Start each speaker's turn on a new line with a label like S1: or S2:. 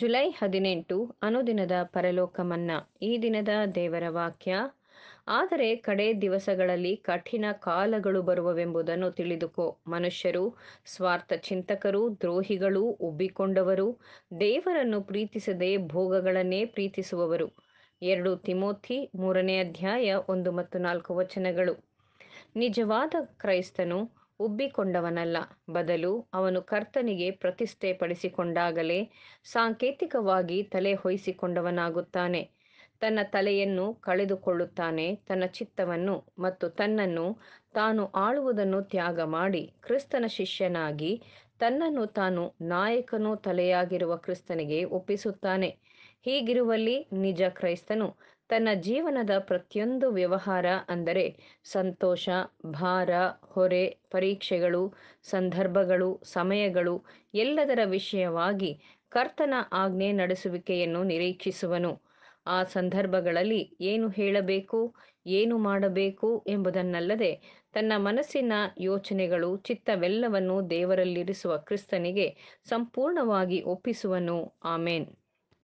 S1: July ಹದಿನೆಂಟು ಅನುದಿನದ ಪರಲೋಕ ಮನ್ನಾ ಈ ದಿನದ ದೇವರ ವಾಕ್ಯ ಆದರೆ ಕಡೆ ದಿವಸಗಳಲ್ಲಿ ಕಠಿಣ ಕಾಲಗಳು ಬರುವವೆಂಬುದನ್ನು ತಿಳಿದುಕೋ ಮನುಷ್ಯರು ಸ್ವಾರ್ಥ ಚಿಂತಕರು ದ್ರೋಹಿಗಳು ಉಬ್ಬಿಕೊಂಡವರು ದೇವರನ್ನು ಪ್ರೀತಿಸದೆ ಭೋಗಗಳನ್ನೇ ಪ್ರೀತಿಸುವವರು ಎರಡು ತಿಮೋಥಿ ಮೂರನೇ ಅಧ್ಯಾಯ ಒಂದು ಮತ್ತು ನಾಲ್ಕು ವಚನಗಳು ನಿಜವಾದ ಕ್ರೈಸ್ತನು ಉಬ್ಬಿಕೊಂಡವನಲ್ಲ ಬದಲು ಅವನು ಕರ್ತನಿಗೆ ಪ್ರತಿಷ್ಠೆ ಪಡಿಸಿಕೊಂಡಾಗಲೇ ಸಾಂಕೇತಿಕವಾಗಿ ತಲೆ ಹೊಯಿಸಿಕೊಂಡವನಾಗುತ್ತಾನೆ ತನ್ನ ತಲೆಯನ್ನು ಕಳೆದುಕೊಳ್ಳುತ್ತಾನೆ ತನ್ನ ಚಿತ್ತವನ್ನು ಮತ್ತು ತನ್ನನ್ನು ತಾನು ಆಳುವುದನ್ನು ತ್ಯಾಗ ಮಾಡಿ ಕ್ರಿಸ್ತನ ಶಿಷ್ಯನಾಗಿ ತನ್ನನ್ನು ತಾನು ನಾಯಕನೂ ತಲೆಯಾಗಿರುವ ಕ್ರಿಸ್ತನಿಗೆ ಒಪ್ಪಿಸುತ್ತಾನೆ ಹೀಗಿರುವಲ್ಲಿ ನಿಜ ಕ್ರೈಸ್ತನು ತನ್ನ ಜೀವನದ ಪ್ರತಿಯೊಂದು ವ್ಯವಹಾರ ಅಂದರೆ ಸಂತೋಷ ಭಾರ ಹೊರೆ ಪರೀಕ್ಷೆಗಳು ಸಂದರ್ಭಗಳು ಸಮಯಗಳು ಎಲ್ಲದರ ವಿಷಯವಾಗಿ ಕರ್ತನ ಆಜ್ಞೆ ನಡೆಸುವಿಕೆಯನ್ನು ನಿರೀಕ್ಷಿಸುವನು ಆ ಸಂದರ್ಭಗಳಲ್ಲಿ ಏನು ಹೇಳಬೇಕು ಏನು ಮಾಡಬೇಕು ಎಂಬುದನ್ನಲ್ಲದೆ ತನ್ನ ಮನಸ್ಸಿನ ಯೋಚನೆಗಳು ಚಿತ್ತವೆಲ್ಲವನ್ನು ದೇವರಲ್ಲಿರಿಸುವ ಕ್ರಿಸ್ತನಿಗೆ ಸಂಪೂರ್ಣವಾಗಿ ಒಪ್ಪಿಸುವನು ಆಮೇನ್